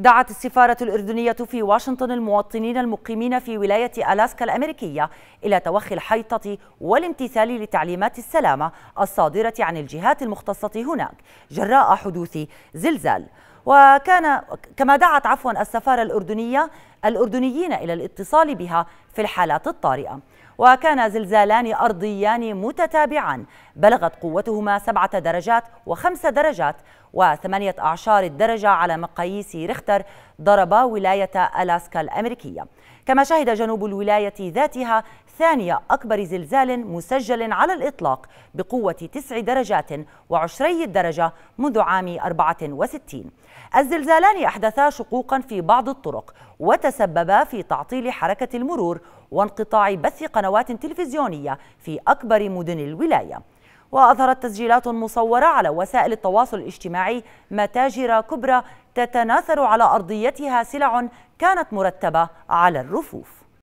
دعت السفارة الأردنية في واشنطن المواطنين المقيمين في ولاية ألاسكا الأمريكية إلى توخي الحيطة والامتثال لتعليمات السلامة الصادرة عن الجهات المختصة هناك جراء حدوث زلزال وكان كما دعت عفوا السفارة الأردنية الأردنيين إلى الاتصال بها في الحالات الطارئة وكان زلزالان أرضيان متتابعان بلغت قوتهما سبعة درجات وخمس درجات وثمانية أعشار الدرجة على مقاييس ريختر ضربا ولاية ألاسكا الأمريكية كما شهد جنوب الولاية ذاتها ثاني أكبر زلزال مسجل على الإطلاق بقوة تسع درجات وعشري الدرجة منذ عام 64 الزلزالان أحدثا شقوقا في بعض الطرق وتسببا في تعطيل حركة المرور وانقطاع بث قنوات تلفزيونية في أكبر مدن الولاية وأظهرت تسجيلات مصورة على وسائل التواصل الاجتماعي متاجر كبرى تتناثر على أرضيتها سلع كانت مرتبة على الرفوف